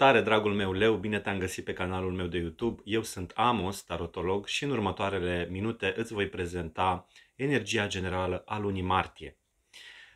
Salutare, dragul meu leu, bine te-am găsit pe canalul meu de YouTube. Eu sunt Amos, tarotolog și în următoarele minute îți voi prezenta energia generală a lunii martie.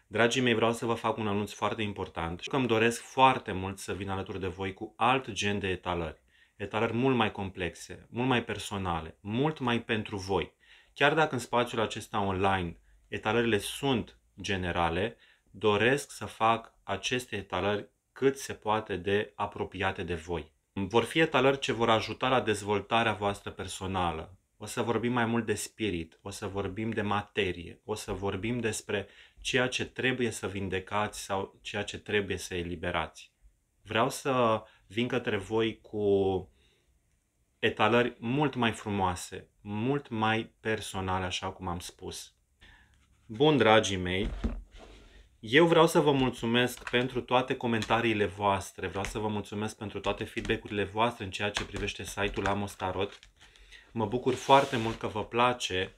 Dragii mei, vreau să vă fac un anunț foarte important și că îmi doresc foarte mult să vin alături de voi cu alt gen de etalări. Etalări mult mai complexe, mult mai personale, mult mai pentru voi. Chiar dacă în spațiul acesta online etalările sunt generale, doresc să fac aceste etalări cât se poate de apropiate de voi. Vor fi etalări ce vor ajuta la dezvoltarea voastră personală. O să vorbim mai mult de spirit, o să vorbim de materie, o să vorbim despre ceea ce trebuie să vindecați sau ceea ce trebuie să eliberați. Vreau să vin către voi cu etalări mult mai frumoase, mult mai personale, așa cum am spus. Bun, dragii mei, eu vreau să vă mulțumesc pentru toate comentariile voastre, vreau să vă mulțumesc pentru toate feedback-urile voastre în ceea ce privește site-ul Amostarot. Mă bucur foarte mult că vă place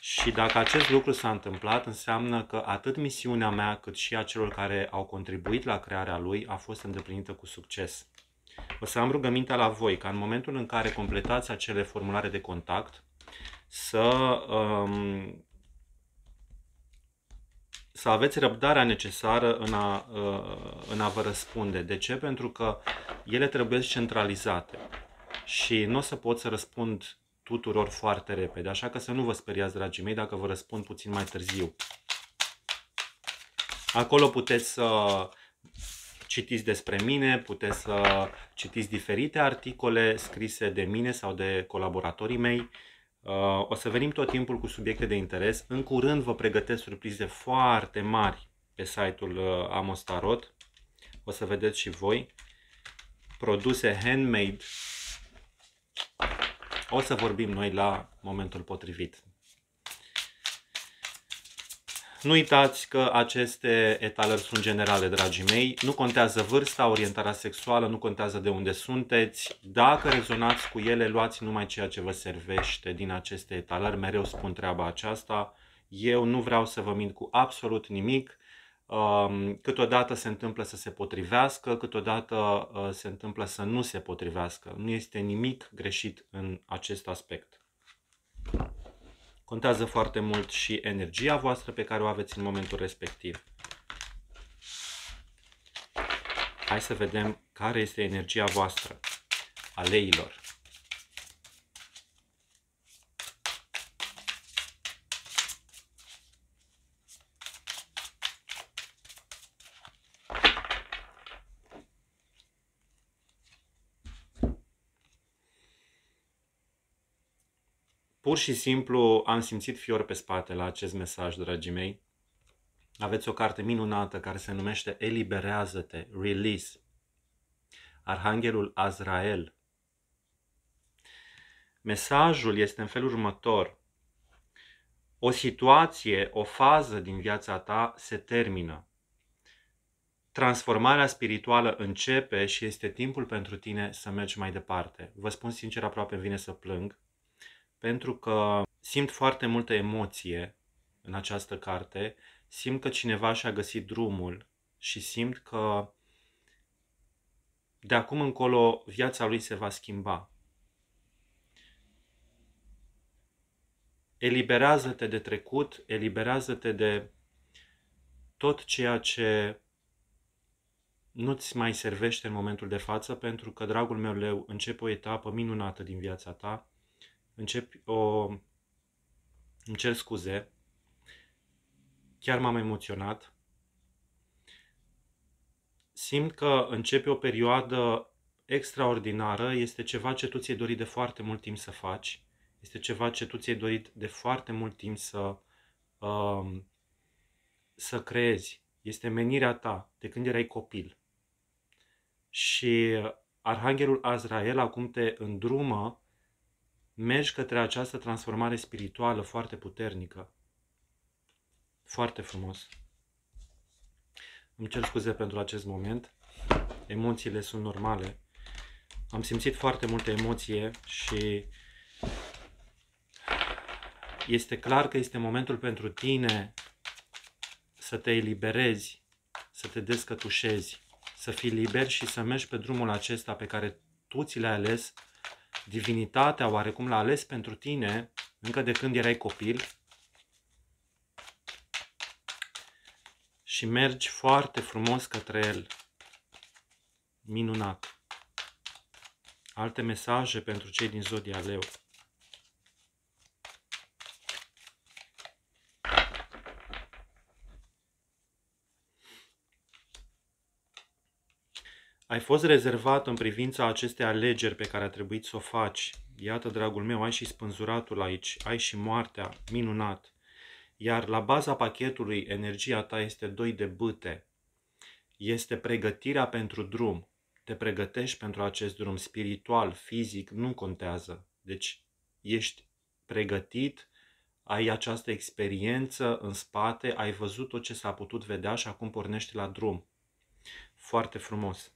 și dacă acest lucru s-a întâmplat, înseamnă că atât misiunea mea cât și a celor care au contribuit la crearea lui a fost îndeplinită cu succes. O să am rugămintea la voi ca în momentul în care completați acele formulare de contact să um, să aveți răbdarea necesară în a, uh, în a vă răspunde. De ce? Pentru că ele trebuie centralizate și nu o să pot să răspund tuturor foarte repede, așa că să nu vă speriați, dragii mei, dacă vă răspund puțin mai târziu. Acolo puteți să citiți despre mine, puteți să citiți diferite articole scrise de mine sau de colaboratorii mei, Uh, o să venim tot timpul cu subiecte de interes. În curând vă pregătesc surprize foarte mari pe site-ul uh, Amostarot. O să vedeți și voi. Produse handmade. O să vorbim noi la momentul potrivit. Nu uitați că aceste etalări sunt generale, dragii mei. Nu contează vârsta, orientarea sexuală, nu contează de unde sunteți. Dacă rezonați cu ele, luați numai ceea ce vă servește din aceste etalări. Mereu spun treaba aceasta. Eu nu vreau să vă mint cu absolut nimic. Um, câteodată se întâmplă să se potrivească, câteodată uh, se întâmplă să nu se potrivească. Nu este nimic greșit în acest aspect. Contează foarte mult și energia voastră pe care o aveți în momentul respectiv. Hai să vedem care este energia voastră, a leilor. Pur și simplu am simțit fior pe spate la acest mesaj, dragii mei. Aveți o carte minunată care se numește Eliberează-te, Release. Arhanghelul Azrael. Mesajul este în felul următor. O situație, o fază din viața ta se termină. Transformarea spirituală începe și este timpul pentru tine să mergi mai departe. Vă spun sincer, aproape vine să plâng pentru că simt foarte multă emoție în această carte, simt că cineva și-a găsit drumul și simt că de acum încolo viața lui se va schimba. Eliberează-te de trecut, eliberează-te de tot ceea ce nu-ți mai servește în momentul de față, pentru că, dragul meu leu, începe o etapă minunată din viața ta, începi o... Îmi cer scuze, chiar m-am emoționat. Simt că începe o perioadă extraordinară, este ceva ce tu ți-ai dorit de foarte mult timp să faci, este ceva ce tu ți-ai dorit de foarte mult timp să, uh, să creezi, este menirea ta de când erai copil. Și Arhanghelul Azrael acum te îndrumă mergi către această transformare spirituală foarte puternică. Foarte frumos. Îmi cer scuze pentru acest moment. Emoțiile sunt normale. Am simțit foarte multe emoție și este clar că este momentul pentru tine să te eliberezi, să te descătușezi, să fii liber și să mergi pe drumul acesta pe care tu ți l-ai ales divinitatea oarecum l-a ales pentru tine încă de când erai copil și mergi foarte frumos către el. Minunat! Alte mesaje pentru cei din Zodia Leu. ai fost rezervat în privința acestei alegeri pe care a trebuit să o faci. Iată, dragul meu, ai și spânzuratul aici, ai și moartea, minunat. Iar la baza pachetului, energia ta este doi de bâte. Este pregătirea pentru drum. Te pregătești pentru acest drum spiritual, fizic, nu contează. Deci ești pregătit, ai această experiență în spate, ai văzut tot ce s-a putut vedea și acum pornești la drum. Foarte frumos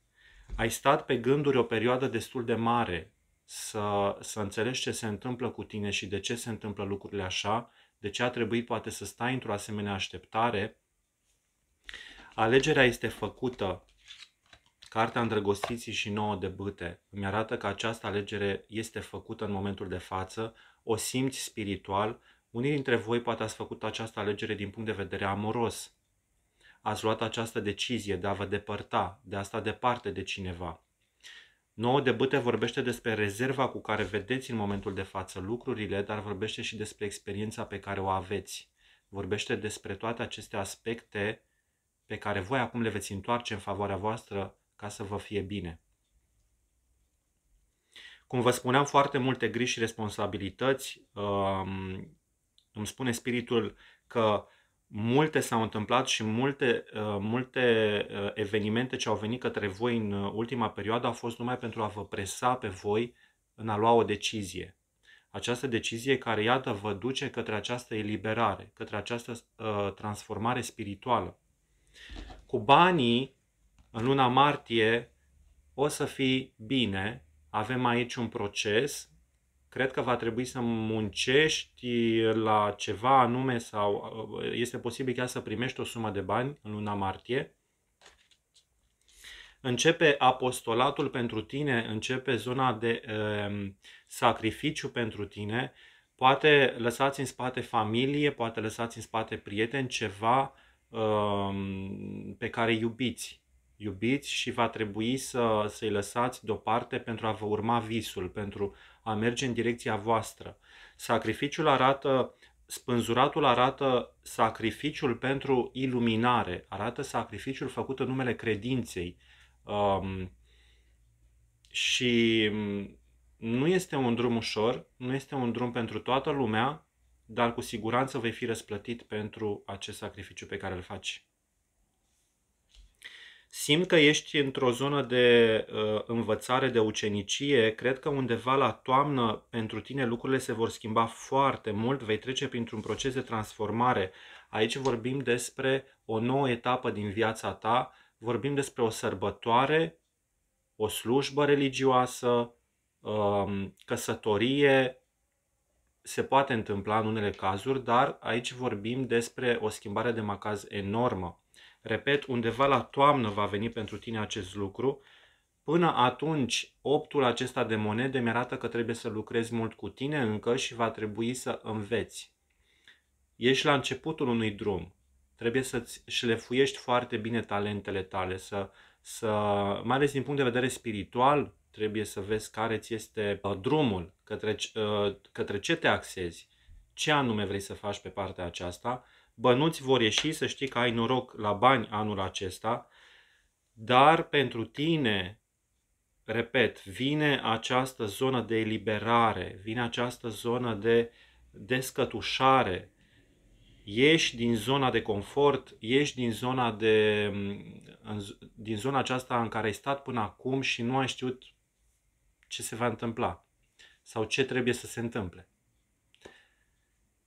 ai stat pe gânduri o perioadă destul de mare să, să înțelegi ce se întâmplă cu tine și de ce se întâmplă lucrurile așa, de ce a trebuit poate să stai într-o asemenea așteptare. Alegerea este făcută. Cartea Îndrăgostiții și nouă de bâte îmi arată că această alegere este făcută în momentul de față, o simți spiritual. Unii dintre voi poate ați făcut această alegere din punct de vedere amoros, ați luat această decizie de a vă depărta, de a sta departe de cineva. Nouă de bâte vorbește despre rezerva cu care vedeți în momentul de față lucrurile, dar vorbește și despre experiența pe care o aveți. Vorbește despre toate aceste aspecte pe care voi acum le veți întoarce în favoarea voastră ca să vă fie bine. Cum vă spuneam, foarte multe griji și responsabilități. Um, îmi spune spiritul că multe s-au întâmplat și multe, uh, multe uh, evenimente ce au venit către voi în uh, ultima perioadă au fost numai pentru a vă presa pe voi în a lua o decizie. Această decizie care, iată, vă duce către această eliberare, către această uh, transformare spirituală. Cu banii, în luna martie, o să fii bine, avem aici un proces cred că va trebui să muncești la ceva anume sau uh, este posibil chiar să primești o sumă de bani în luna martie. Începe apostolatul pentru tine, începe zona de uh, sacrificiu pentru tine. Poate lăsați în spate familie, poate lăsați în spate prieteni, ceva uh, pe care iubiți iubiți și va trebui să, să-i lăsați deoparte pentru a vă urma visul, pentru a merge în direcția voastră. Sacrificiul arată, spânzuratul arată sacrificiul pentru iluminare, arată sacrificiul făcut în numele credinței. Um, și um, nu este un drum ușor, nu este un drum pentru toată lumea, dar cu siguranță vei fi răsplătit pentru acest sacrificiu pe care îl faci simt că ești într-o zonă de uh, învățare, de ucenicie, cred că undeva la toamnă pentru tine lucrurile se vor schimba foarte mult, vei trece printr-un proces de transformare. Aici vorbim despre o nouă etapă din viața ta, vorbim despre o sărbătoare, o slujbă religioasă, um, căsătorie, se poate întâmpla în unele cazuri, dar aici vorbim despre o schimbare de macaz enormă. Repet, undeva la toamnă va veni pentru tine acest lucru. Până atunci, optul acesta de monede mi-arată că trebuie să lucrezi mult cu tine încă și va trebui să înveți. Ești la începutul unui drum. Trebuie să-ți șlefuiești foarte bine talentele tale, să, să, mai ales din punct de vedere spiritual, trebuie să vezi care ți este uh, drumul, către, uh, către ce te axezi, ce anume vrei să faci pe partea aceasta Bănuți vor ieși, să știi că ai noroc la bani anul acesta, dar pentru tine, repet, vine această zonă de eliberare, vine această zonă de descătușare, ieși din zona de confort, ieși din zona, de, din zona aceasta în care ai stat până acum și nu ai știut ce se va întâmpla sau ce trebuie să se întâmple.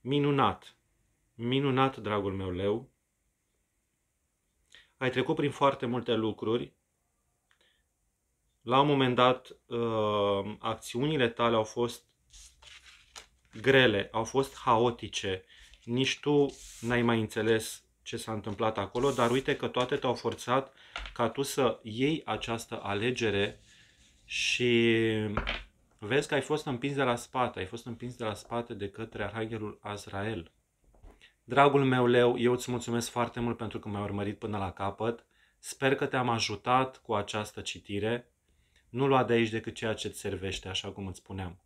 Minunat! Minunat, dragul meu leu, ai trecut prin foarte multe lucruri. La un moment dat, uh, acțiunile tale au fost grele, au fost haotice. Nici tu n-ai mai înțeles ce s-a întâmplat acolo, dar uite că toate te-au forțat ca tu să iei această alegere și vezi că ai fost împins de la spate, ai fost împins de la spate de către Arhanghelul Azrael. Dragul meu, Leu, eu îți mulțumesc foarte mult pentru că m-ai urmărit până la capăt. Sper că te-am ajutat cu această citire. Nu lua de aici decât ceea ce îți servește, așa cum îți spuneam.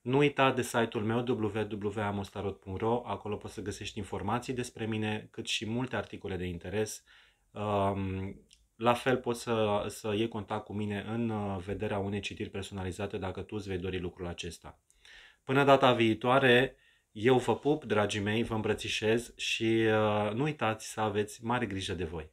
Nu uita de site-ul meu www.amostarot.ro, acolo poți să găsești informații despre mine, cât și multe articole de interes. Um, la fel poți să, să iei contact cu mine în uh, vederea unei citiri personalizate dacă tu îți vei dori lucrul acesta. Până data viitoare, eu vă pup, dragii mei, vă îmbrățișez și uh, nu uitați să aveți mare grijă de voi.